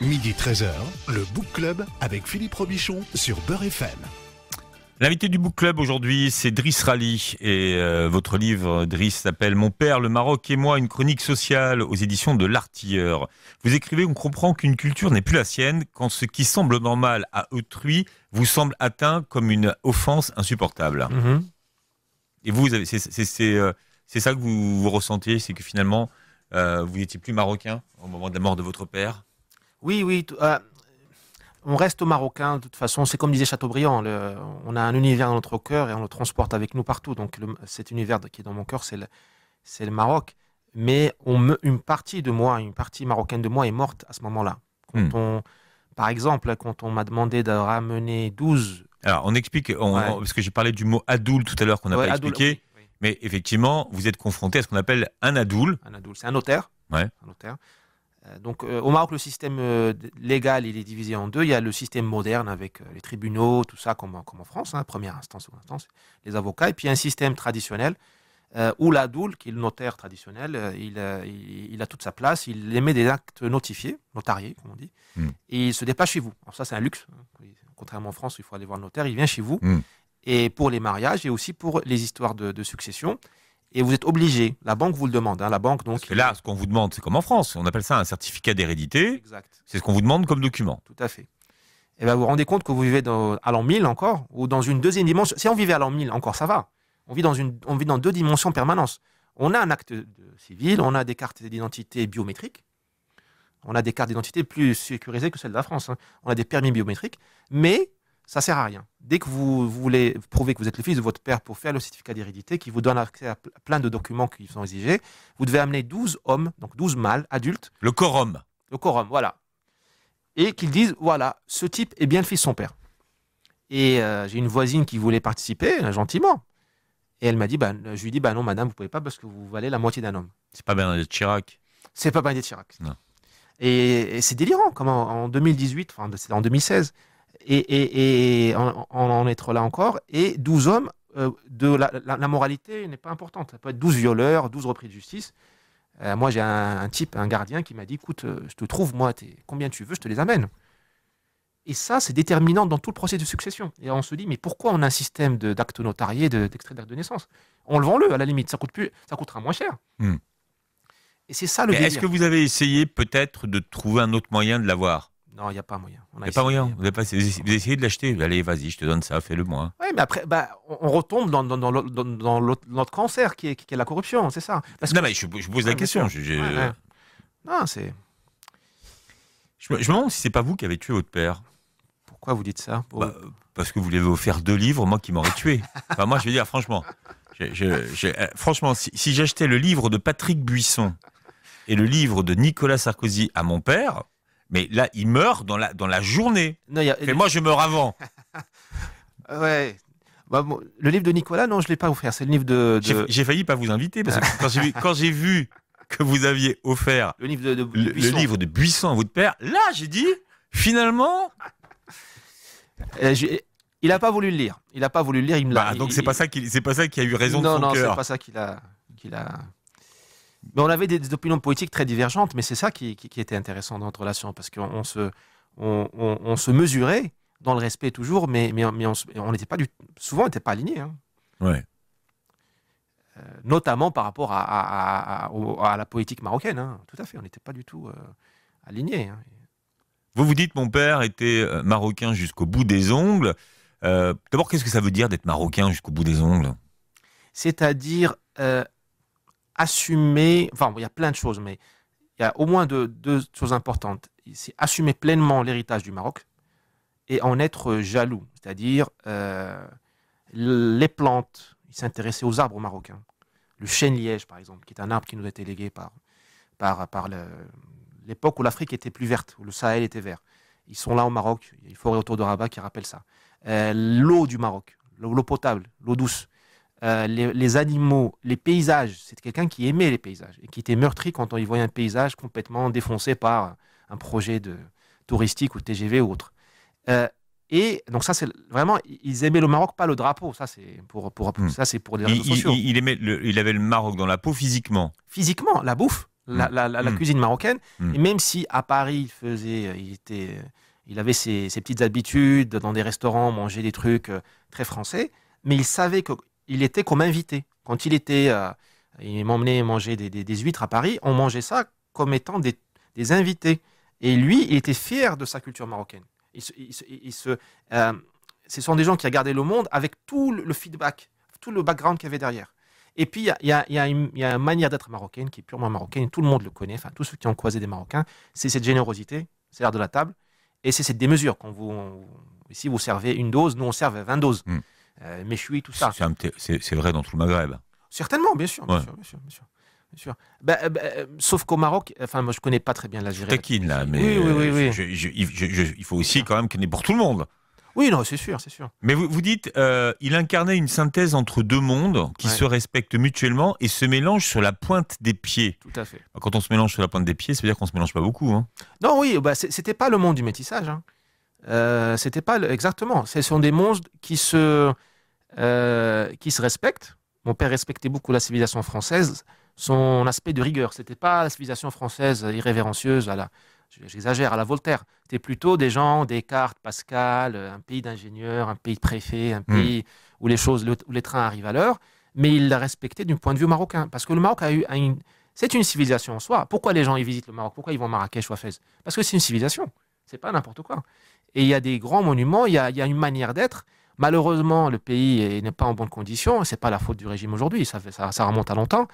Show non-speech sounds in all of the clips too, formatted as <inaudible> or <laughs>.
Midi 13h, le Book Club avec Philippe Robichon sur Beurre FM. L'invité du Book Club aujourd'hui, c'est Driss Rally. Et euh, votre livre, Driss, s'appelle Mon père, le Maroc et moi, une chronique sociale aux éditions de l'Artilleur. Vous écrivez, on comprend qu'une culture n'est plus la sienne quand ce qui semble normal à autrui vous semble atteint comme une offense insupportable. Mm-hmm. Et vous, euh, c'est ça que vous, ressentez, c'est que finalement, euh, vous n'étiez plus marocain au moment de la mort de votre père oui, oui. Euh, on reste au marocain, de toute façon. C'est comme disait Chateaubriand, on a un univers dans notre cœur et on le transporte avec nous partout. Donc cet univers qui est dans mon cœur, c'est le, Maroc. Mais une partie de moi, une partie marocaine de moi est morte à ce moment-là. Hmm. Par exemple, quand on m'a demandé de ramener 12... Alors, on explique, parce que j'ai parlé du mot adoul tout à l'heure qu'on n'a pas expliqué, mais effectivement, vous êtes confronté à ce qu'on appelle un adoul. Un adoul, c'est un notaire. Ouais. Un notaire euh, donc euh, au Maroc, le système euh, légal, il est divisé en deux. Il y a le système moderne avec les tribunaux, tout ça, comme, en France, hein, première instance seconde instance, les avocats. Et puis un système traditionnel où la doule, qui est le notaire traditionnel, il, a toute sa place. Il émet des actes notifiés, notariés, comme on dit, hmm. et il se déplace chez vous. Alors ça, c'est un luxe. Contrairement en France, il faut aller voir le notaire, il vient chez vous. Hmm. Et pour les mariages et aussi pour les histoires de succession et vous êtes obligé, la banque vous le demande, hein, la banque donc... là, ce qu'on vous demande, c'est comme en France, on appelle ça un certificat d'hérédité, c'est ce qu'on vous demande comme document. Tout à fait. Et eh bien vous vous rendez compte que vous vivez dans, à l'an 1000 encore, ou dans une deuxième dimension, si on vivait à l'an 1000 encore, ça va, on vit dans, une, dans deux dimensions en permanence. On a un acte civil, on a des cartes d'identité biométriques, on a des cartes d'identité plus sécurisées que celles de la France, hein. on a des permis biométriques, mais ça sert à rien dès que vous voulez prouver que vous êtes le fils de votre père pour faire le certificat d'hérédité qui vous donne accès à plein de documents qui sont exigés, vous devez amener 12 hommes, donc 12 mâles adultes. Le quorum. Le quorum, voilà. Et qu'ils disent, voilà, ce type est bien le fils de son père. Et euh, j'ai une voisine qui voulait participer, euh, gentiment. Et elle m'a dit, bah, je lui dis, bah non, madame, vous pouvez pas parce que vous valez la moitié d'un homme. C'est pas de Chirac. C'est pas Bernadette Chirac. Non. Et, et c'est délirant, comment en 2018, enfin, c'est en 2016, et, en être là encore, et 12 hommes, euh, de la, moralité n'est pas importante. Ça peut être 12 violeurs, 12 reprises de justice. Euh, moi, j'ai un, type, un gardien qui m'a dit écoute, euh, je te trouve, moi, combien tu veux, je te les amène. Et ça, c'est déterminant dans tout le procès de succession. Et on se dit mais pourquoi on a un système d'actes notariés, d'extrait de, de naissance vend le à la limite, ça, coûte plus, ça coûtera moins cher. Hmm. Et c'est ça le Est-ce que vous avez essayé peut-être de trouver un autre moyen de l'avoir non, il n'y a pas moyen. Il n'y a pas moyen. Vous, essayez de l'acheter. Allez, vas-y, je te donne ça, fais-le moi. Oui, mais après, bah, on retombe dans, dans, notre cancer qui est, est la corruption, c'est ça. non, mais je, pose la question. Je, Non, c'est. Je, me demande si c'est pas vous qui avez tué votre père. Pourquoi vous dites ça bah, Parce que vous voulez vous faire deux livres, moi qui m'aurais tué. moi, je veux dire, franchement. Euh, franchement, si, si j'achetais le livre de Patrick Buisson et le livre de Nicolas Sarkozy à mon père, mais là, il meurt dans la, dans la journée. Non, Et moi, je meurs avant. <laughs> ouais. Bah, le livre de Nicolas, non, je ne l'ai pas offert. C'est le livre de. J'ai failli pas vous inviter parce que <laughs> quand j'ai vu, que vous aviez offert le livre de, de Buisson à votre père, là, j'ai dit, finalement. Euh, il n'a pas voulu le lire. Il n'a pas voulu le lire. Il me l'a... Bah, donc c'est pas ça c'est pas ça qui a eu raison de son non, Non, c'est pas ça qu'il a, qu'il a, on avait des, opinions politiques très divergentes, mais c'est ça qui, était intéressant dans notre relation, parce qu'on se, on, se mesurait dans le respect toujours, mais, mais, mais on n'était pas du, souvent on n'était pas alignés. Hein. Ouais. Euh, notamment par rapport à, la politique marocaine. Hein. Tout à fait, on n'était pas du tout aligné euh, alignés. Hein. Vous vous dites, mon père était euh, marocain jusqu'au bout des ongles. D'abord, qu'est-ce que ça veut dire d'être marocain jusqu'au bout des ongles C'est-à-dire assumer, enfin, il y a plein de choses, mais il y a au moins deux, choses importantes. C'est assumer pleinement l'héritage du Maroc et en être jaloux, c'est-à-dire euh, les plantes, s'intéressait aux arbres marocains. Le chêne liège, par exemple, qui est un arbre qui nous a été légué par, par, l'époque où l'Afrique était plus verte, où le Sahel était vert. Ils sont là au Maroc, il y a une forêt autour de Rabat qui rappelle ça. Euh, l'eau du Maroc, l'eau potable, l'eau douce. Euh, les, animaux, les paysages. C'est quelqu'un qui aimait les paysages et qui était meurtri quand on y voyait un paysage complètement défoncé par un projet de touristique ou TGV ou autre. Euh, et donc ça, c'est vraiment, ils aimaient le Maroc, pas le drapeau. Ça, c'est pour, pour, hmm. ça, c'est pour des raisons il, Il, aimait il avait le Maroc dans la peau physiquement. Physiquement, la bouffe, hmm. la, hmm. cuisine marocaine. Et même si à Paris, il faisait, euh, il était, il avait ses, ses petites habitudes dans des restaurants, manger des trucs très français, mais il savait que il était comme invité. Quand il était, euh, il m'emmenait manger des, huîtres à Paris, on mangeait ça comme étant des, invités. Et lui, il était fier de sa culture marocaine. Il euh, ce sont des gens qui gardé le monde avec tout le feedback, tout le background qu'il y avait derrière. Et puis, il y, a, une manière d'être marocaine qui est purement marocaine, tout le monde le connaît, enfin, tous ceux qui ont croisé des Marocains, c'est cette générosité, c'est l'air de la table, et c'est cette démesure. Quand vous, ici, vous servez une dose, nous, on serve 20 doses. Hmm. Euh, je suis tout ça. C'est vrai dans tout le Maghreb. Certainement, bien sûr, bien, sûr, bien sûr, bien bah, euh, bah, euh, sauf qu'au Maroc, enfin, moi je connais pas très bien l'Algérie. Taquine là, mais il faut aussi quand même qu'il ait pour tout le monde. Oui, non, c'est sûr, c'est sûr. Mais vous, dites, il incarnait une synthèse entre deux mondes qui se respectent mutuellement et se mélangent sur la pointe des pieds. Tout à fait. Quand on se mélange sur la pointe des pieds, ça veut dire qu'on se mélange pas beaucoup. Hein. Non, oui, bah, c'était pas le monde du métissage. Hein. Euh, c'était pas exactement. Ce sont des monstres qui se, euh, qui se respectent. Mon père respectait beaucoup la civilisation française, son aspect de rigueur. C'était pas la civilisation française irrévérencieuse à la, j'exagère, à la Voltaire. C'était plutôt des gens, Descartes, Pascal, euh, un pays d'ingénieurs, un pays de préfets, un hmm. pays où les choses, où les trains arrivent à l'heure. Mais il l'a respectait d'un point de vue marocain, parce que le Maroc a eu c'est une civilisation en soi. Pourquoi les gens ils visitent le Maroc Pourquoi ils vont à Marrakech ou à Fès Parce que c'est une civilisation. C'est pas n'importe quoi. Et il y a des grands monuments, il y a, une manière d'être. Malheureusement, le pays n'est pas en bonne condition. ce n'est pas la faute du régime aujourd'hui, ça, remonte à longtemps.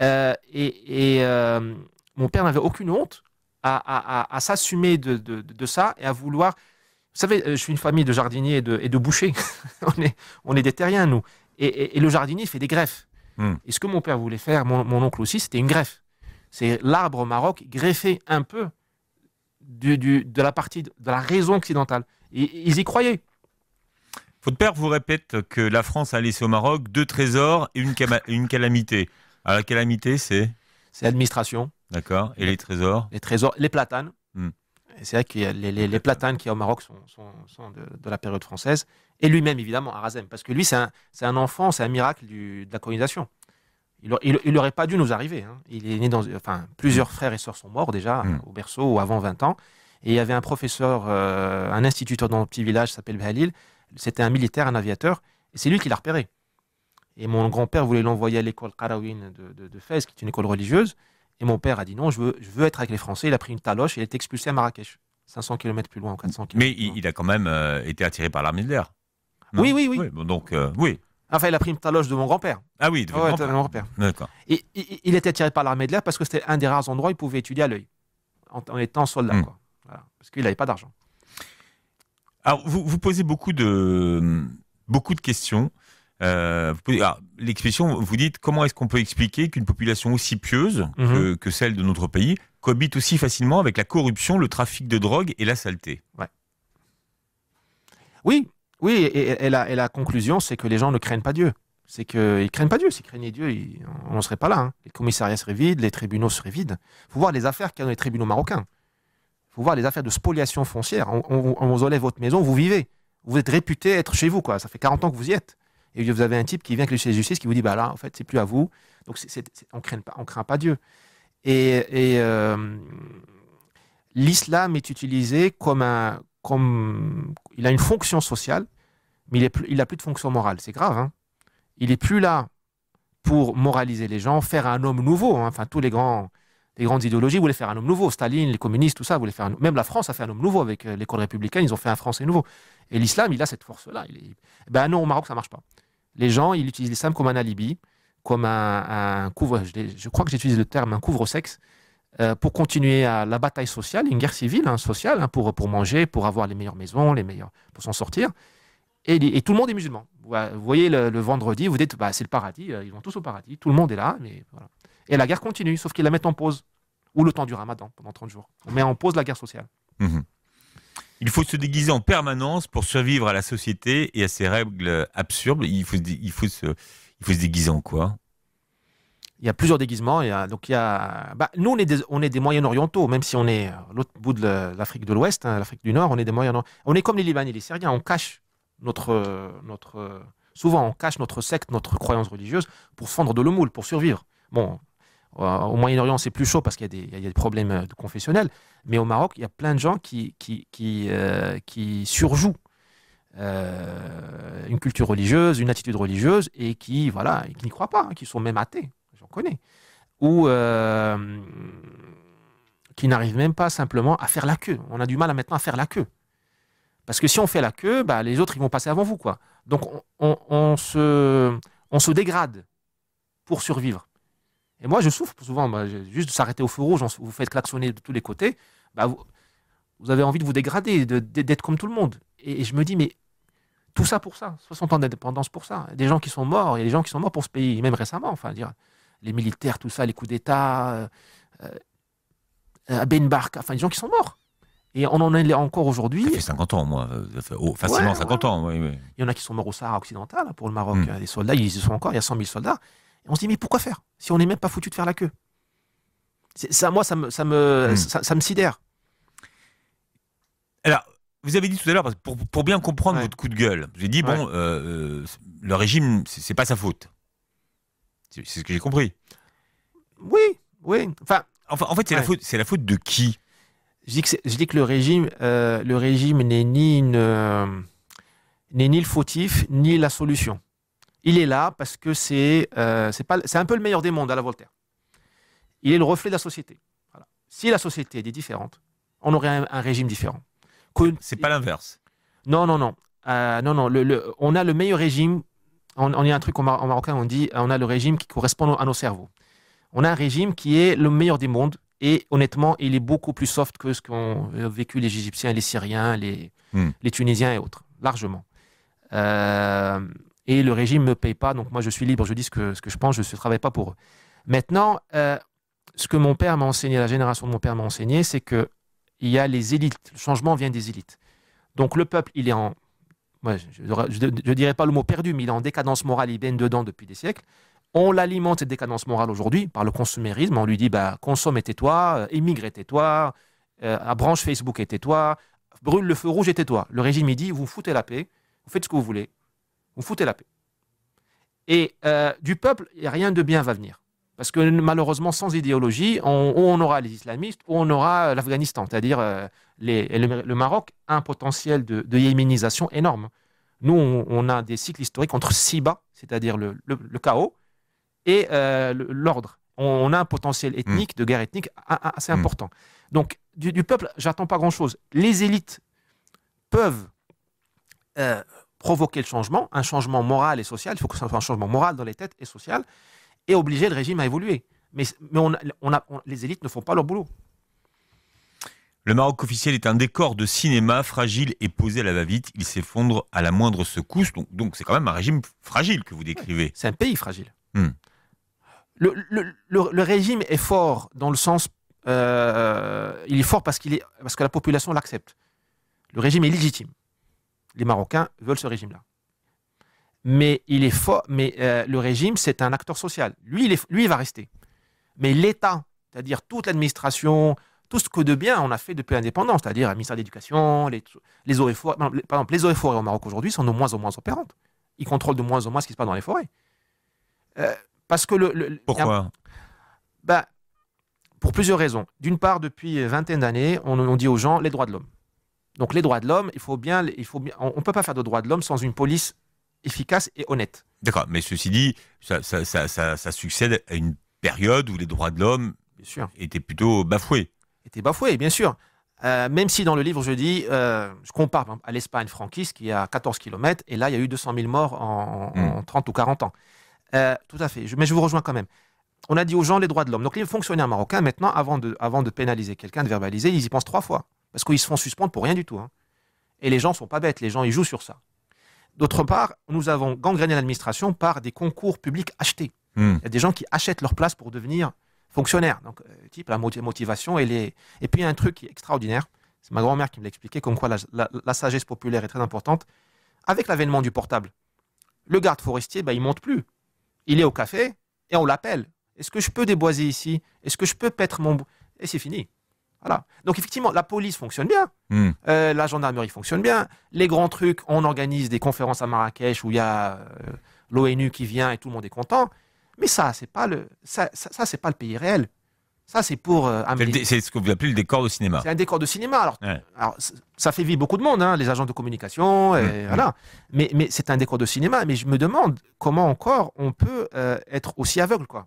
Euh, et, euh, mon père n'avait aucune honte à, s'assumer de, ça et à vouloir. Vous savez, euh, je suis une famille de jardiniers et de, bouchers. <laughs> on, est, des terriens, nous. Et, le jardinier fait des greffes. Hmm. Et ce que mon père voulait faire, mon, mon oncle aussi, c'était une greffe. C'est l'arbre au Maroc greffé un peu de la partie de la raison occidentale. Et, ils y croyaient. Votre père vous répète que la France a laissé au Maroc deux trésors et une, une calamité. Alors la calamité, c'est C'est l'administration. D'accord. Et les trésors Les trésors, les platanes. Hmm. C'est vrai que les, platanes qui y a au Maroc sont, de, la période française. Et lui-même, évidemment, Arasem Parce que lui, c'est un, enfant, c'est un miracle du, de la colonisation. Il n'aurait pas dû nous arriver. Hein. Il est né dans, enfin, plusieurs mm. frères et sœurs sont morts déjà mm. au berceau ou avant 20 ans. Et il y avait un professeur, euh, un instituteur dans un petit village, s'appelle Behalil. C'était un militaire, un aviateur. Et c'est lui qui l'a repéré. Et mon grand-père voulait l'envoyer à l'école Karawin de, de, Fès, qui est une école religieuse. Et mon père a dit non, je veux, je veux être avec les Français. Il a pris une taloche et il a été expulsé à Marrakech, 500 km plus loin, 400 km. Mais il, a quand même euh, été attiré par l'armée de l'air. Oui, oui, oui. donc, euh, oui. Enfin, il a pris une loge de mon grand-père. Ah oui, de, mon grand-père. D'accord. Et, il était attiré par l'armée de l'air parce que c'était un des rares endroits où il pouvait étudier à l'œil, en, étant soldat. Hmm. Quoi. Parce qu'il n'avait pas d'argent. Alors, vous, vous, posez beaucoup de, beaucoup de questions. Euh, l'expression, vous dites comment est-ce qu'on peut expliquer qu'une population aussi pieuse mhm. que, celle de notre pays cohabite aussi facilement avec la corruption, le trafic de drogue et la saleté Oui. Oui, oui, et, la, conclusion, c'est que les gens ne craignent pas Dieu. C'est qu'ils ne craignent pas Dieu. S'ils craignaient Dieu, on ne serait pas là. Hein. Les commissariats seraient vides, les tribunaux seraient vides. Il faut voir les affaires qu'il y a dans les tribunaux marocains. Il faut voir les affaires de spoliation foncière. On, vous enlève votre maison, vous vivez. Vous êtes réputé être chez vous, quoi. Ça fait 40 ans que vous y êtes. Et vous avez un type qui vient avec le de justice qui vous dit bah là, en fait, c'est plus à vous. Donc on ne craint, pas, Dieu. Et, euh, l'islam est utilisé comme un, comme il a une fonction sociale mais il n'a plus, de fonction morale. C'est grave. Hein. il n'est plus là pour moraliser les gens, faire un homme nouveau. Hein. Enfin, tous les grands, les grandes idéologies voulaient faire un homme nouveau. Staline, les communistes, tout ça voulaient faire. Un... Même la France a fait un homme nouveau avec euh, l'école républicaine. Ils ont fait un Français nouveau. Et l'islam, il a cette force-là. Eh ben non, au Maroc, ça marche pas. Les gens, ils utilisent l'islam comme un alibi, comme un, couvre. Je, crois que j'utilise le terme un couvre-sexe. Euh, pour continuer à la bataille sociale, une guerre civile hein, sociale, pour, pour manger, pour avoir les meilleures maisons, les meilleurs, pour s'en sortir et, tout le monde est musulman. Vous euh, voyez le, vendredi, vous dites, bah, c'est le paradis, euh, ils vont tous au paradis, tout le monde est là, mais Et la guerre continue, sauf qu'ils la mettent en pause, ou le temps du ramadan, pendant 30 jours. On met en pause la guerre sociale. Mhm. Il faut se déguiser en permanence pour survivre à la société et à ses règles absurdes. Il faut, il faut, se, il faut se déguiser en quoi il y a plusieurs déguisements. Il donc il y a, bah, nous, on est des, des moyens orientaux, même si on est euh, l'autre bout de l'Afrique de l'Ouest, hein, l'Afrique du Nord, on est des moyens On est comme les Libanais et les Syriens, on cache notre, euh, notre, euh, souvent, on cache notre secte, notre croyance religieuse pour fendre de l'eau moule, pour survivre. Bon, euh, au Moyen-Orient, c'est plus chaud parce qu'il y, a des problèmes confessionnels. Mais au Maroc, il y a plein de gens qui, qui, qui, surjouent une culture religieuse, une attitude religieuse et qui voilà, qui n'y croient pas, hein, qui sont même athées, j'en connais, ou qui n'arrivent même pas simplement à faire la queue. On a du mal à maintenant à faire la queue. Parce que si on fait la queue, bah, les autres, ils vont passer avant vous. quoi. Donc, on, se, on se dégrade pour survivre. Et moi, je souffre souvent. juste de s'arrêter au feu rouge, vous faites klaxonner de tous les côtés. Bah, vous, vous, avez envie de vous dégrader, d'être comme tout le monde. Et, je me dis, mais tout ça pour ça. 60 ans d'indépendance pour ça. Des gens qui sont morts, il y a des gens qui sont morts pour ce pays, même récemment. Enfin, dire, les militaires, tout ça, les coups d'État, à euh, euh, Ben enfin, des gens qui sont morts. Et on en est encore aujourd'hui. Ça fait 50 ans, moi. Oh, facilement 50 ans. Oui, Il y en a qui sont morts au Sahara occidental hein, pour le Maroc. Les hmm. hein, soldats, ils y sont encore. Il y a 100 000 soldats. Et on se dit, mais pourquoi faire si on n'est même pas foutu de faire la queue ça, Moi, ça me, hmm. ça, me, sidère. Alors, vous avez dit tout à l'heure, pour, bien comprendre votre coup de gueule, j'ai dit, bon, euh, euh, le régime, c'est pas sa faute. C'est ce que j'ai compris. Oui, oui. Enfin, en fait, c'est la, la faute de qui je dis que, le régime, euh, le régime euh, n'est ni le fautif ni la solution. Il est là parce que c'est, euh, c'est, pas, c'est un peu le meilleur des mondes à la Voltaire. Il est le reflet de la société. Si la société était différente, on aurait un, régime différent. Ce c'est pas l'inverse. Non, non, non. non, non. on a le meilleur régime. On, a un truc en, marocain, on dit on a le régime qui correspond à nos cerveaux. On a un régime qui est le meilleur des mondes, et honnêtement, il est beaucoup plus soft que ce qu'ont vécu les Égyptiens, les Syriens, les, hmm. les Tunisiens et autres, largement. Euh, et le régime ne me paye pas, donc moi je suis libre, je dis ce que, je pense, je ne travaille pas pour eux. Maintenant, euh, ce que mon père m'a enseigné, la génération de mon père m'a enseigné, c'est que il y a les élites, le changement vient des élites. Donc le peuple, il est en, je ne dirais pas le mot perdu, mais il est en décadence morale, il baigne dedans depuis des siècles. On l'alimente cette décadence morale aujourd'hui par le consumérisme. On lui dit bah, consomme et tais-toi, émigre euh, et tais-toi, euh, Facebook et tais-toi, brûle le feu rouge et tais-toi. Le régime, il dit vous foutez la paix, vous faites ce que vous voulez, vous foutez la paix. Et euh, du peuple, rien de bien va venir. Parce que malheureusement, sans idéologie, on, on aura les islamistes, ou on aura euh, l'Afghanistan, c'est-à-dire le, Maroc un potentiel de, de yéménisation énorme. Nous, on, a des cycles historiques entre Siba, c'est-à-dire le chaos, et euh, l'ordre. On, a un potentiel ethnique, mm. de guerre ethnique assez mm. important. Donc, du, peuple, j'attends pas grand-chose. Les élites peuvent euh, provoquer le changement, un changement moral et social. Il faut que ce soit un changement moral dans les têtes et social, et obliger le régime à évoluer. Mais, les élites ne font pas leur boulot. Le Maroc officiel est un décor de cinéma fragile et posé à la va-vite. Il s'effondre à la moindre secousse. Donc, c'est quand même un régime fragile que vous décrivez. C'est un pays fragile. Hmm le, régime est fort dans le sens, euh, il est fort parce, qu'il est, parce que la population l'accepte. Le régime est légitime. Les Marocains veulent ce régime-là. Mais, il est fort, mais euh, le régime, c'est un acteur social. Lui, il, lui, va rester. Mais l'État, c'est-à-dire toute l'administration, tout ce que de bien on a fait depuis l'indépendance, c'est-à-dire le ministère de l'Éducation, les, les eaux et forêts. Par exemple, les eaux et au Maroc aujourd'hui sont de moins en moins opérantes. Ils contrôlent de moins en moins ce qui se passe dans les forêts. Euh, parce que le, Pourquoi bah, Pour plusieurs raisons. D'une part, depuis vingtaine d'années, on, dit aux gens les droits de l'homme. Donc les droits de l'homme, il faut bien, il faut on ne peut pas faire de droits de l'homme sans une police efficace et honnête. D'accord, mais ceci dit, ça, succède à une période où les droits de l'homme étaient plutôt bafoués. Étaient bafoués, bien sûr. Euh, même si dans le livre, je dis, euh, je compare à l'Espagne franquiste qui est à 14 km, et là, il y a eu 200 000 morts en, en 30 hmm. ou 40 ans. Euh, tout à fait, mais je vous rejoins quand même. On a dit aux gens les droits de l'homme. Donc les fonctionnaires marocains, maintenant, avant de, avant de pénaliser quelqu'un, de verbaliser, ils y pensent trois fois. Parce qu'ils se font suspendre pour rien du tout. Hein. Et les gens ne sont pas bêtes, les gens, ils jouent sur ça. D'autre part, nous avons gangréné l'administration par des concours publics achetés. Hmm. Il y a des gens qui achètent leur place pour devenir fonctionnaires. Donc, euh, type la motivation. Et, les... et puis, il y a un truc qui est extraordinaire. C'est ma grand-mère qui me l'expliquait, comme quoi la, sagesse populaire est très importante. Avec l'avènement du portable, le garde forestier, bah, il monte plus. Il est au café et on l'appelle. Est-ce que je peux déboiser ici Est-ce que je peux pêtre mon... Et c'est fini. Voilà. Donc effectivement, la police fonctionne bien, hmm. euh, la gendarmerie fonctionne bien, les grands trucs, on organise des conférences à Marrakech où il y a euh, l'ONU qui vient et tout le monde est content. Mais ça, c'est pas le, ça c'est pas le pays réel. Ça, c'est pour. Euh, c'est ce que vous appelez le décor de cinéma. C'est un décor de cinéma. Alors, ça fait vivre beaucoup de monde, hein, les agents de communication, voilà. Mais, c'est un décor de cinéma. Mais je me demande comment encore on peut euh, être aussi aveugle, quoi.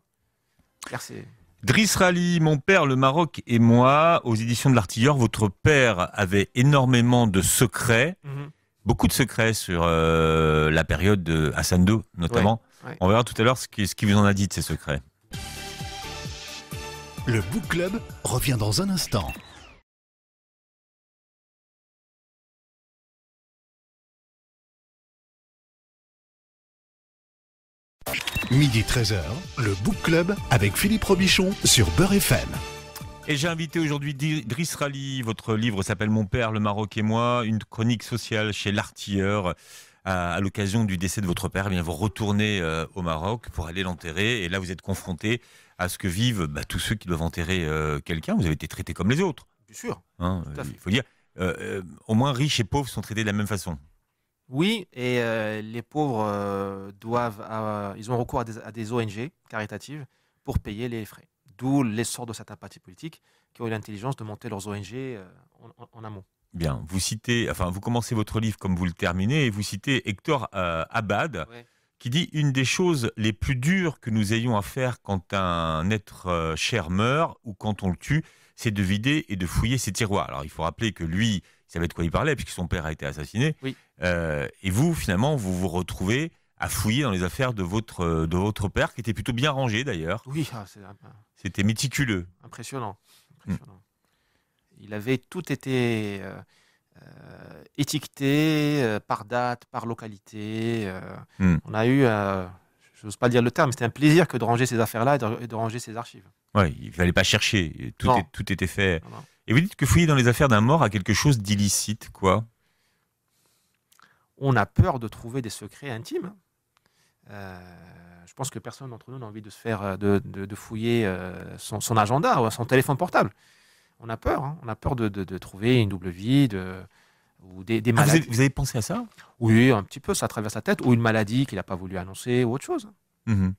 Driss Rally, mon père, le Maroc et moi, aux éditions de l'Artilleur, votre père avait énormément de secrets, mhm. beaucoup de secrets sur euh, la période de Hassan II, notamment. On va On verra tout à l'heure ce qu'il ce vous en a dit de ces secrets. Le Book Club revient dans un instant. Midi 13h, le Book Club avec Philippe Robichon sur Beurre FM. Et j'ai invité aujourd'hui Driss Rally. Votre livre s'appelle Mon père, le Maroc et moi, une chronique sociale chez l'artilleur. À, l'occasion du décès de votre père, eh bien vous retournez euh, au Maroc pour aller l'enterrer. Et là, vous êtes confronté à ce que vivent bah, tous ceux qui doivent enterrer euh, quelqu'un. Vous avez été traité comme les autres. Bien sûr. Hein, euh, il faut dire, euh, au moins riches et pauvres sont traités de la même façon. Oui, et les pauvres doivent, ils ont recours à des, ONG caritatives pour payer les frais. D'où l'essor de cette apathie politique, qui ont eu l'intelligence de monter leurs ONG en, amont. Bien, vous citez, enfin, vous commencez votre livre comme vous le terminez, et vous citez Hector Abad, qui dit une des choses les plus dures que nous ayons à faire quand un être euh, cher meurt ou quand on le tue, c'est de vider et de fouiller ses tiroirs. Alors il faut rappeler que lui, il savait de quoi il parlait puisque son père a été assassiné. Euh, et vous, finalement, vous vous retrouvez à fouiller dans les affaires de votre, euh, de votre père, qui était plutôt bien rangé d'ailleurs. Oui, ah, c'était méticuleux. Hmm. Impressionnant. Il avait tout été... Euh, étiqueté euh, par date, par localité. Euh. Hmm. On a eu, je n'ose pas dire le terme, c'était un plaisir que de ranger ces affaires-là et, de ranger ces archives. Oui, il ne fallait pas chercher, tout, était fait. Et vous dites que fouiller dans les affaires d'un mort a quelque chose d'illicite, quoi On a peur de trouver des secrets intimes. je pense que personne d'entre nous n'a envie de se faire de, fouiller son, son, agenda ou son téléphone portable on a peur. Hein. On a peur de, trouver une double vie, ou des, ah, maladies. vous, avez, pensé à ça Oui, un petit peu, ça traverse sa tête, ou une maladie qu'il n'a pas voulu annoncer, ou autre chose. Mmh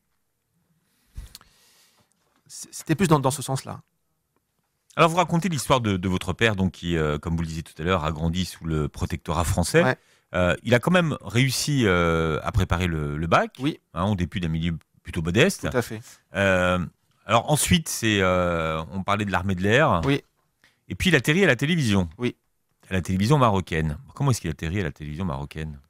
c'était plus dans, ce sens-là. Alors, vous racontez l'histoire de, votre père, donc, qui, euh, comme vous le disiez tout à l'heure, a grandi sous le protectorat français. Euh, il a quand même réussi euh, à préparer le, bac, oui. Hein, au début d'un milieu plutôt modeste. Tout à fait. Alors ensuite, c'est euh, on parlait de l'armée de l'air. Oui. Et puis il atterrit à la télévision. Oui. À la télévision marocaine. Comment est-ce qu'il atterrit à la télévision marocaine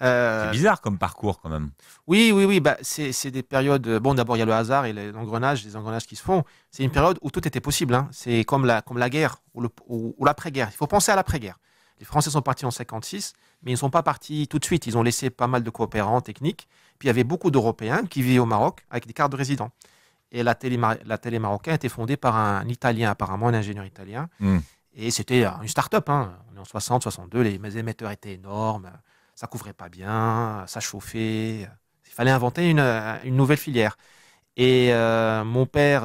euh, C'est bizarre comme parcours quand même. Oui, oui, oui. Bah, c'est des périodes. Euh, bon, d'abord il y a le hasard et engrenages, les engrenages qui se font. C'est une période où tout était possible. Hein. C'est comme la, comme la guerre ou l'après-guerre. Il faut penser à l'après-guerre. Les Français sont partis en 56, mais ils ne sont pas partis tout de suite. Ils ont laissé pas mal de coopérants techniques. Puis il y avait beaucoup d'Européens qui vivaient au Maroc avec des cartes de résidents. Et la télé, marocaine a été fondée par un, Italien, apparemment, un ingénieur italien. Hmm. Et c'était euh, une start-up. Hein. On est en 60, 62, les émetteurs étaient énormes, ça couvrait pas bien, ça chauffait. Il fallait inventer une, euh, nouvelle filière. Et euh, mon père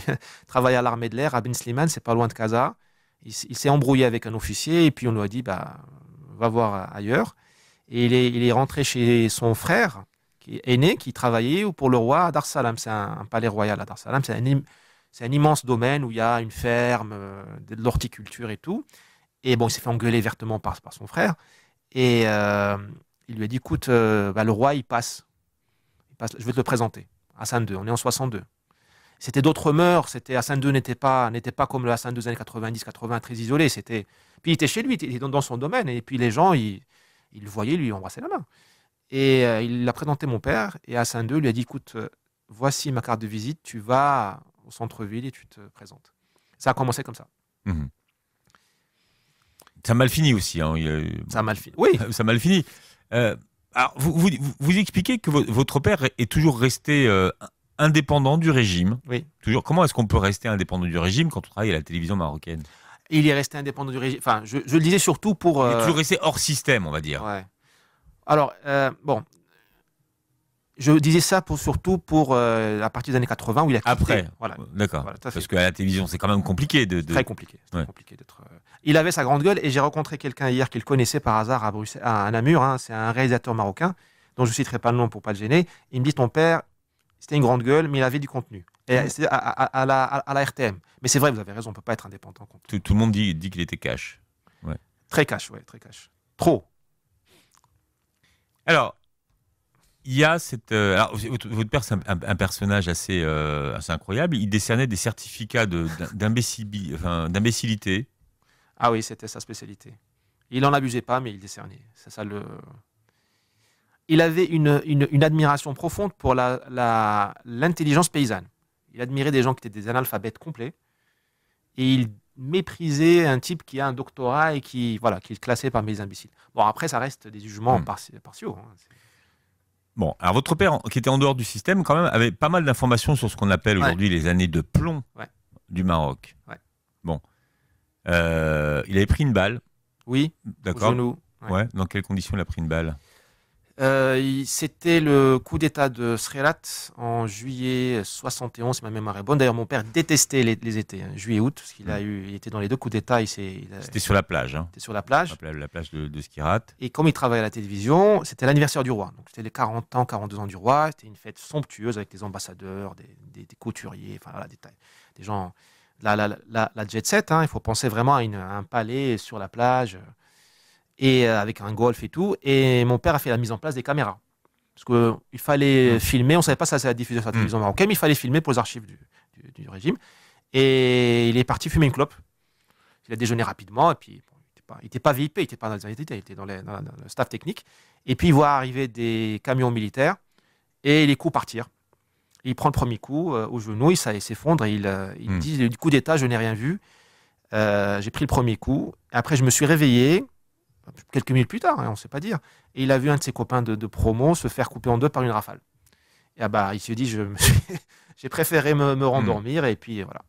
<laughs> travaillait à l'armée de l'air à Ben Slimane, c'est pas loin de Casa. Il, s'est embrouillé avec un officier et puis on lui a dit bah, va voir ailleurs. Et il est rentré chez son frère qui est né, qui travaillait pour le roi à Dar Salam. C'est un, palais royal à Dar Salam. C'est un, immense domaine où il y a une ferme, euh, de l'horticulture et tout. Et bon, il s'est fait engueuler vertement par, par son frère. Et euh, il lui a dit écoute, euh, bah, le roi, il passe. il Je vais te le présenter. Hassan II, on est en 62. C'était d'autres mœurs. C'était Hassan II n'était pas, n'était pas comme le Hassan II des années 90, 80, très isolé. C'était. Puis il était chez lui, dans, son domaine. Et puis les gens, ils, ils le voyaient, lui embrasser la main. Et euh, il a présenté mon père. Et à Saint-Deux, lui a dit écoute, euh, voici ma carte de visite, tu vas au centre-ville et tu te présentes. Ça a commencé comme ça. Mhm. Ça a mal fini aussi. Hein, ça a mal fini. Oui. <laughs> Ça a mal fini. Euh, alors, vous, vous, vous, expliquez que votre père est toujours resté indépendant du régime. Oui. Toujours. Comment est-ce qu'on peut rester indépendant du régime quand on travaille à la télévision marocaine Il est resté indépendant du régime. Enfin, je, le disais surtout pour. Il est toujours resté hors système, on va dire. Ouais. Alors, euh, bon, je disais ça pour, surtout pour euh, la partie des années 80 où il a quitté. Après, voilà. Euh, d'accord. Parce qu'à la télévision, c'est quand même compliqué de. Très compliqué. Il avait sa grande gueule et j'ai rencontré quelqu'un hier qu'il connaissait par hasard à à Namur. Hein. c'est un réalisateur marocain dont je ne citerai pas le nom pour pas le gêner. Il me dit ton père, c'était une grande gueule, mais il avait du contenu. Et mm. à, la, RTM. Mais c'est vrai, vous avez raison, on ne peut pas être indépendant. Tout, le monde dit, dit qu'il était cash. Très cash, oui, très cash. Trop. Alors, il y a cette. Euh, alors, votre père, c'est un, personnage assez, euh, assez, incroyable. Il décernait des certificats d'imbécilité. ah oui, c'était sa spécialité. Il n'en abusait pas, mais il décernait. ça le. Il avait une, une, admiration profonde pour l'intelligence la, l'intelligence paysanne. Il admirait des gens qui étaient des analphabètes complets. Et il mépriser un type qui a un doctorat et qui, voilà, qui est classé parmi les imbéciles. Bon, après, ça reste des jugements hmm. partiaux. Hein, bon, alors votre père, qui était en dehors du système, quand même, avait pas mal d'informations sur ce qu'on appelle aujourd'hui les années de plomb du Maroc. Bon. Euh, il avait pris une balle. Oui. D'accord. Ouais. Dans quelles conditions il a pris une balle euh, c'était le coup d'État de Srelat en juillet 71, si ma mémoire est bonne. D'ailleurs, mon père détestait les, étés, hein, juillet-août, parce qu'il a mm. eu, était dans les deux coups d'État. C'était sur la plage. Hein. C'était sur la plage. La, plage de, de, Skirat. Et comme il travaillait à la télévision, c'était l'anniversaire du roi. Donc c'était les 40 ans, 42 ans du roi. C'était une fête somptueuse avec des ambassadeurs, des, couturiers, enfin voilà, des, des gens. La, la, jet set, hein, il faut penser vraiment à, une, à un palais sur la plage. Euh, et euh, avec un golf et tout. Et mon père a fait la mise en place des caméras. Parce qu'il fallait hmm. filmer, on ne savait pas ça, c'est la diffusion sur la hmm. télévision marocaine, mais il fallait filmer pour les archives du, régime. Et il est parti fumer une clope. Il a déjeuné rapidement, et puis il n'était pas, VIP, il n'était pas dans les il était dans, les, le staff technique. Et puis il voit arriver des camions militaires et les coups partir. Il prend le premier coup aux euh, au genou, il s'effondre et il, euh, hmm. dit du coup d'état, je n'ai rien vu. j'ai pris le premier coup. Après, je me suis réveillé quelques milles plus tard, hein, on ne sait pas dire. Et il a vu un de ses copains de, promo se faire couper en deux par une rafale. Et ah bah, il se dit, <laughs> j'ai préféré me, hmm. rendormir, et puis voilà.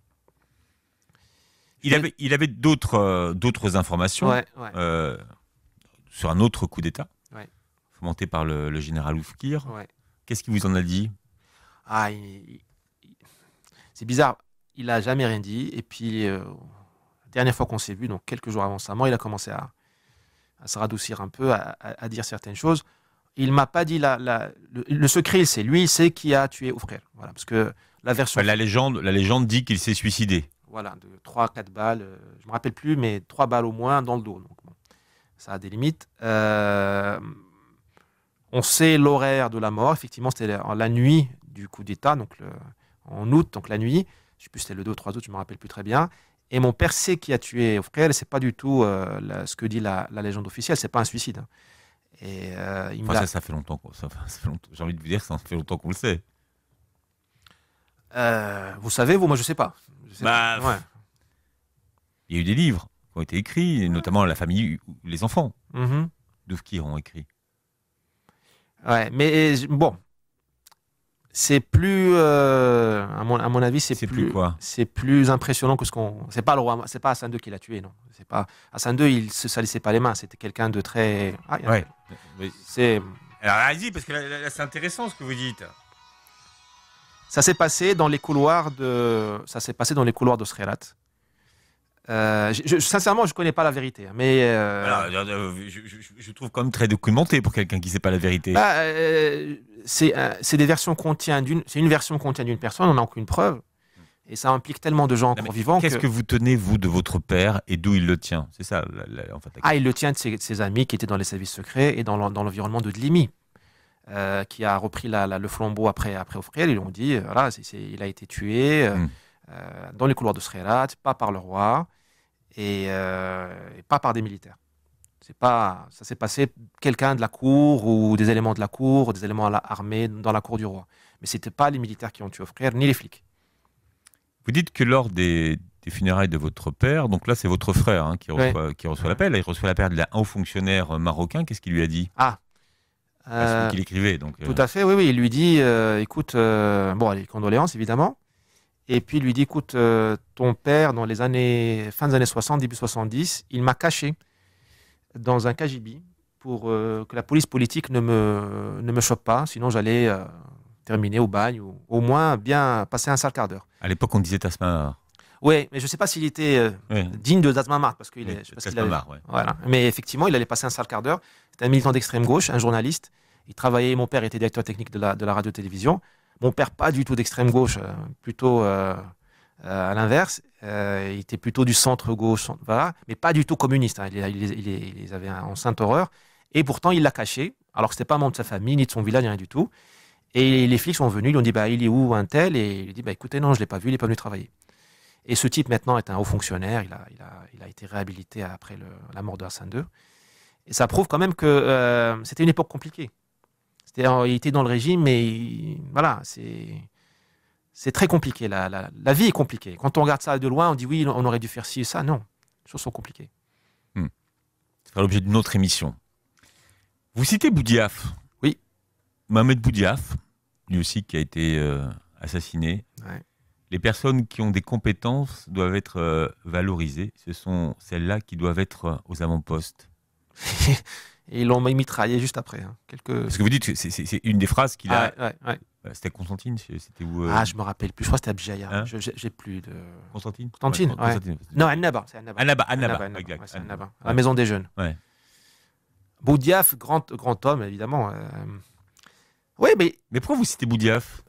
Il avait, il avait d'autres euh, d'autres informations euh, sur un autre coup d'État, ouais. fomenté par le, général Oufkir. Qu'est-ce qu'il vous en a dit ah, C'est bizarre, il n'a jamais rien dit. Et puis, la euh, dernière fois qu'on s'est vu, donc quelques jours avant sa mort, il a commencé à, à se radoucir un peu, à, dire certaines choses. Il m'a pas dit le, secret, c'est lui, c'est qui a tué au Voilà, parce que la version. la, légende, la légende dit qu'il s'est suicidé. Voilà, de 3 4 balles, euh, je me rappelle plus, mais 3 balles au moins dans le dos. Donc ça a des limites. Euh, on sait l'horaire de la mort. Effectivement, c'était la, nuit du coup d'État, donc le, en août, donc la nuit. Je sais plus c'était le 2 ou 3 août, je me rappelle plus très bien. Et mon père sait qui a tué frère, ce c'est pas du tout euh, ce que dit la, légende officielle, c'est pas un suicide. Et ça, fait longtemps, J'ai envie de vous dire, ça fait longtemps qu'on le sait. Euh, vous savez, vous, moi, je sais pas. sais bah, pas. Il y a eu des livres qui ont été écrits, notamment la famille, les enfants mm ont écrit. Ouais, mais bon, c'est plus, euh, à, mon, avis, c'est plus, c'est plus impressionnant que ce qu'on. C'est pas le roi, c'est pas Hassan II qui l'a tué, non. C'est pas Hassan II, il se salissait pas les mains. C'était quelqu'un de très. Ah, ouais. C'est. Alors allez-y parce que c'est intéressant ce que vous dites. Ça s'est passé dans les couloirs de, ça s'est passé dans les couloirs d'Osrelat. Euh, je, sincèrement, je ne connais pas la vérité. Hein, mais euh, euh, je, trouve quand même très documenté pour quelqu'un qui ne sait pas la vérité. Bah, c'est des versions c'est une version qu'on tient d'une personne. On n'a aucune preuve. Et ça implique tellement de gens encore vivants. Qu'est-ce que... vous tenez, vous, de votre père et d'où il le tient C'est ça, en fait. Ah, il le tient de ses, amis qui étaient dans les services secrets et dans l'environnement de Dlimi, qui a repris le flambeau après, après Offriel. Ils l'ont ont dit voilà, il a été tué. Hmm. Euh, dans les couloirs de Sreirat, pas par le roi euh, et, pas par des militaires. C'est pas, ça s'est passé quelqu'un de la cour ou des éléments de la cour, des éléments à l'armée dans la cour du roi. Mais c'était pas les militaires qui ont tué frère, ni les flics. Vous dites que lors des, funérailles de votre père, donc là c'est votre frère hein, qui reçoit, reçoit l'appel, il reçoit l'appel d'un haut fonctionnaire marocain, qu'est-ce qu'il lui a dit Ah, euh, qu'il écrivait. Donc, euh. Tout à fait, oui, oui. Il lui dit, écoute, bon, les condoléances, évidemment et puis lui dit écoute, euh, ton père, dans les années, fin des années 60, début 70, il m'a caché dans un KGB pour euh, que la police politique ne me, ne me chope pas, sinon j'allais euh, terminer au bagne ou au moins bien passer un sale quart d'heure. À l'époque, on disait tasma. Oui, mais je ne sais pas s'il était digne de Marc, parce qu'il est voilà. Mais effectivement, il allait passer un sale quart d'heure. C'était un militant d'extrême gauche, un journaliste. Il travaillait, mon père était directeur technique de la, de la radio-télévision. Mon père, pas du tout d'extrême gauche, euh, plutôt euh, euh, à l'inverse. il était plutôt du centre gauche, voilà, mais pas du tout communiste. Hein. Il, les avait en sainte horreur. Et pourtant, il l'a caché, alors que ce n'était pas membre de sa famille, ni de son village, ni rien du tout. Et les flics sont venus, ils lui ont dit bah, Il est où un tel Et il dit bah, Écoutez, non, je ne l'ai pas vu, il n'est pas venu travailler. Et ce type, maintenant, est un haut fonctionnaire. Il a, été réhabilité après la mort de Hassan II. Et ça prouve quand même que c'était une époque compliquée il était dans le régime, mais voilà, c'est. C'est très compliqué, la, vie est compliquée. Quand on regarde ça de loin, on dit oui, on aurait dû faire ci et ça. Non, les choses sont compliquées. Hmm. C'est l'objet d'une autre émission. Vous citez Boudiaf. Oui. Mohamed Boudiaf, lui aussi qui a été euh, assassiné. Les personnes qui ont des compétences doivent être euh, valorisées. Ce sont celles-là qui doivent être euh, aux avant-postes. <laughs> Et ils l'ont mitraillé juste après. Hein. Parce que vous dites, c'est une des phrases qu'il a. ouais, euh, C'était Constantine C'était où euh Ah, je me rappelle plus. Je crois que c'était Abjaya. Hein J'ai plus de. Constantine Constantine, Non, Annaba. C'est Annaba. Annaba, Annaba. Annaba, Annaba. La maison des jeunes. Ouais. Boudiaf, grand, grand homme, évidemment. Euh. Oui, mais. Mais pourquoi vous citez Boudiaf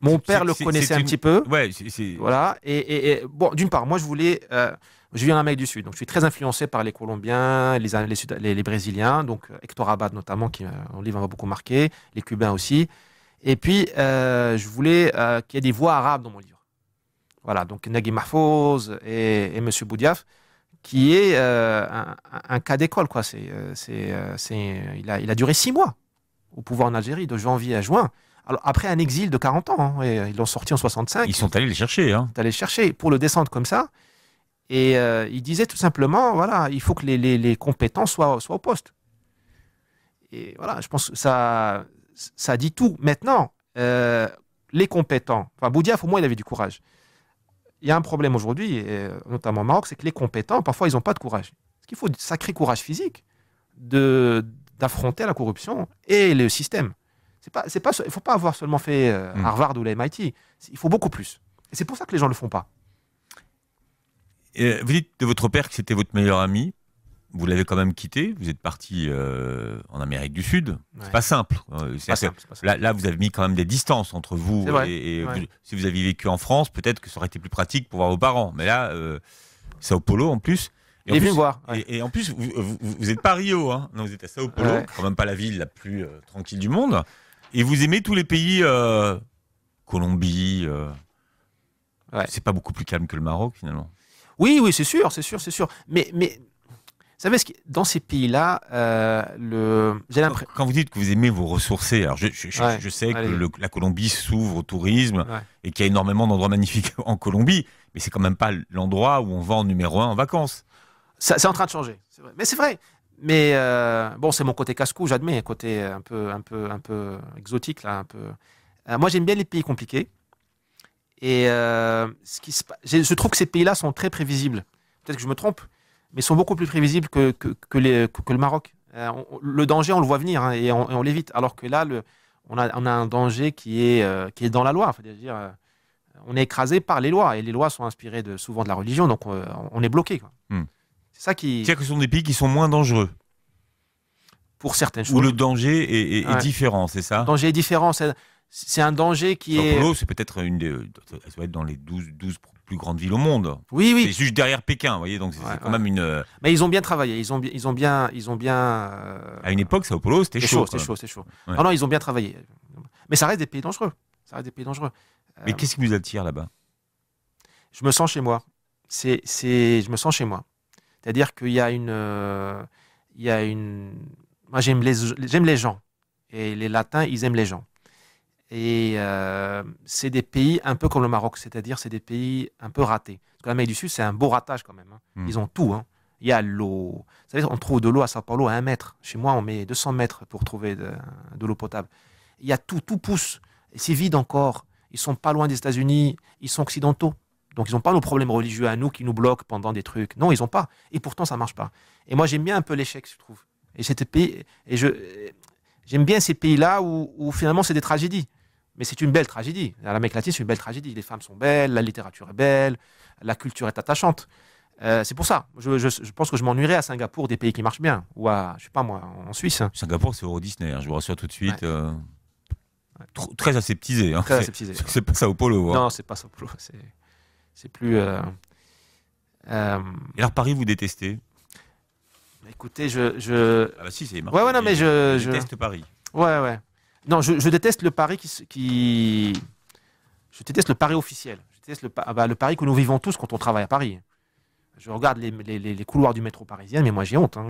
Mon père le connaissait un petit peu. Ouais, c'est. Voilà. Et, bon, d'une part, moi, je voulais. Je viens d'un mec du Sud, donc je suis très influencé par les Colombiens, les, les, Brésiliens, donc euh, Hector Abad notamment, qui, mon euh, livre m'a beaucoup marqué, les Cubains aussi. Et puis, euh, je voulais qu'il y ait des voix arabes dans mon livre. Voilà, donc Nagui Mahfouz et, et M. Boudiaf, qui est un, cas d'école. quoi. C'est, il, a, il a duré six mois au pouvoir en Algérie, de janvier à juin. Alors, après un exil de 40 ans, hein, et ils l'ont sorti en 65. Ils sont allés le chercher. Hein. Ils sont allés le chercher. Pour le descendre comme ça, et euh, il disait tout simplement, voilà, il faut que les, les, compétences soient, soient, au poste. Et voilà, je pense que ça, ça dit tout. Maintenant, euh, les compétents, enfin Boudiaf au moins il avait du courage. Il y a un problème aujourd'hui, euh, notamment au Maroc, c'est que les compétents, parfois ils n'ont pas de courage. Parce qu'il faut du sacré courage physique d'affronter la corruption et le système. C'est pas, c'est pas, il faut pas avoir seulement fait mm. Harvard ou l'MIT MIT. Il faut beaucoup plus. Et c'est pour ça que les gens le font pas. Euh, vous dites de votre père que c'était votre meilleur ami. Vous l'avez quand même quitté. Vous êtes parti euh, en Amérique du Sud. C'est pas hein. simple. Là, vous avez mis quand même des distances entre vous et, si vous aviez vécu en France, peut-être que ça aurait été plus pratique pour voir vos parents. Mais là, euh, Sao Paulo en plus. Et en, plus, voir, et, en plus, vous, n'êtes êtes pas Rio, hein. vous êtes à Sao Paulo, quand même pas la ville la plus tranquille du monde. Et vous aimez tous les pays, Colombie. C'est pas beaucoup plus calme que le Maroc finalement. Oui, oui, c'est sûr, c'est sûr, c'est sûr. Mais, mais vous savez, dans ces pays-là, euh, le... j'ai Quand vous dites que vous aimez vous ressourcer, alors je, sais que la Colombie s'ouvre au tourisme et qu'il y a énormément d'endroits <laughs> magnifiques en Colombie, mais c'est quand même pas l'endroit où on va en numéro un en vacances. C'est en train de changer, Mais c'est vrai. Mais euh, bon, c'est mon côté casse-cou, j'admets, côté un peu, un peu, un peu exotique là, un peu. Euh, moi, j'aime bien les pays compliqués. Et euh, ce qui se... je trouve que ces pays-là sont très prévisibles. Peut-être que je me trompe, mais sont beaucoup plus prévisibles que, que, que le Maroc. Euh, le danger, on le voit venir hein, et on, l'évite. Alors que là, le, on, a, on, a, un danger qui est, euh, qui est dans la loi. dire, on est écrasé par les lois et les lois sont inspirées de, souvent de la religion, donc on, est bloqué. Hmm. C'est ça qui. C'est-à-dire que ce sont des pays qui sont moins dangereux. Pour certaines choses. Où le danger est, différent, c'est ça Le danger est différent. C'est c'est un danger qui Sao est. Paulo, c'est peut-être une des. Ça doit être dans les 12, 12 plus grandes villes au monde. Oui, oui. C'est juste derrière Pékin, vous voyez, donc c'est quand même une. Euh, Mais ils ont bien travaillé, ils ont, ils ont bien. Ils ont bien euh, À une époque, Sao Paulo, c'était chaud. C'était chaud, c'était chaud. Non, non, ils ont bien travaillé. Mais ça reste des pays dangereux. Ça reste des pays dangereux. Mais euh, qu'est-ce qui vous attire là-bas Je me sens chez moi. C'est, c'est... Je me sens chez moi. C'est-à-dire qu'il y a une. Il y a une... Moi, j'aime j'aime les gens. Et les Latins, ils aiment les gens. Et euh, c'est des pays un peu comme le Maroc, c'est-à-dire c'est des pays un peu ratés. Parce que du Sud, c'est un beau ratage quand même. Hein. Hmm. Ils ont tout. Hein. Il y a l'eau. Vous savez, on trouve de l'eau à Sao Paulo à un mètre. Chez moi, on met 200 mètres pour trouver de, l'eau potable. Il y a tout, tout pousse. C'est vide encore. Ils sont pas loin des États-Unis. Ils sont occidentaux. Donc, ils n'ont pas nos problèmes religieux à nous qui nous bloquent pendant des trucs. Non, ils n'ont pas. Et pourtant, ça marche pas. Et moi, j'aime bien un peu l'échec, je trouve. Et, pays, et je, j'aime bien ces pays-là où finalement, c'est des tragédies. Mais c'est une belle tragédie. L'Amérique latine, c'est une belle tragédie. Les femmes sont belles, la littérature est belle, la culture est attachante. Euh, c'est pour ça. Je, pense que je m'ennuierais à Singapour des pays qui marchent bien, ou à, je sais pas moi, en Suisse. Singapour, c'est Euro Disney, hein, je vous rassure tout de suite. Euh, très aseptisé. Hein. Très aseptisé. C'est pas Sao Paulo. Hein. Non, c'est pas Sao Paulo. C'est plus. Euh, Et alors, Paris, vous détestez Écoutez, je. Ah bah si, c'est Ouais, ouais, non, mais je. je... Déteste Paris. Ouais, ouais. Non, je, déteste le Paris qui, Je déteste le pari officiel. Je déteste le, Paris ah bah, le que nous vivons tous quand on travaille à Paris. Je regarde les, couloirs du métro parisien, mais moi j'ai honte. Hein.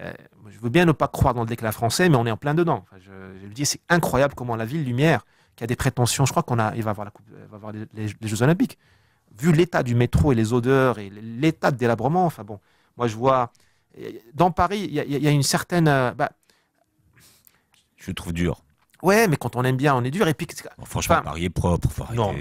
Euh, je, veux bien ne pas croire dans le déclin français, mais on est en plein dedans. je, le dis, c'est incroyable comment la ville lumière, qui a des prétentions, je crois qu'on a, il va avoir, la avoir les, Jeux Olympiques. Vu l'état du métro et les odeurs et l'état de délabrement, enfin bon, moi je vois dans Paris, il y, a une certaine. Euh, bah, trouve dur Ouais, mais quand on aime bien, on est dur. Et puis, franchement, enfin, Paris est propre. non,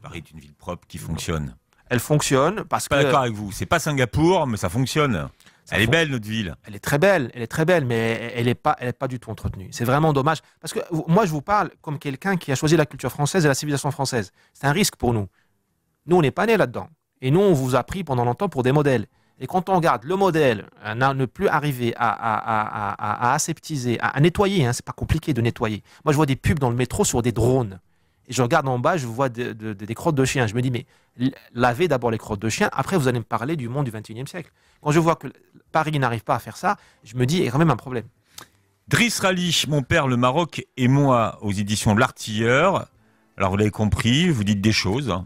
Paris est une ville propre qui fonctionne. Elle fonctionne parce que. d'accord avec vous. C'est pas Singapour, mais ça fonctionne. elle est belle notre ville. Elle est très belle, elle est très belle, mais elle n'est pas, elle est pas du tout entretenue. C'est vraiment dommage parce que moi je vous parle comme quelqu'un qui a choisi la culture française et la civilisation française. C'est un risque pour nous. Nous on n'est pas nés là-dedans et nous on vous a pris pendant longtemps pour des modèles. Et quand on regarde le modèle, euh, ne plus arriver à, aseptiser, à, nettoyer, hein, c'est pas compliqué de nettoyer. Moi, je vois des pubs dans le métro sur des drones. Et je regarde en bas, je vois des crottes de chien. Je me dis, mais lavez d'abord les crottes de chien. après vous allez me parler du monde du 21e siècle. Quand je vois que Paris n'arrive pas à faire ça, je me dis, il y a quand même un problème. Driss Rali, Mon père, le Maroc et moi, aux éditions L'Artilleur. Alors vous l'avez compris, vous dites des choses. Vous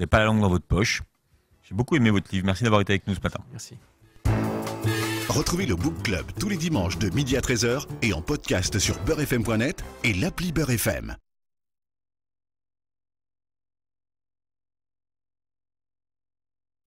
n'avez pas la langue dans votre poche. J'ai beaucoup aimé votre livre. Merci d'avoir été avec nous ce matin. Merci. Retrouvez le Book Club tous les dimanches de midi à 13h et en podcast sur beurrefm.net et l'appli Beurrefm.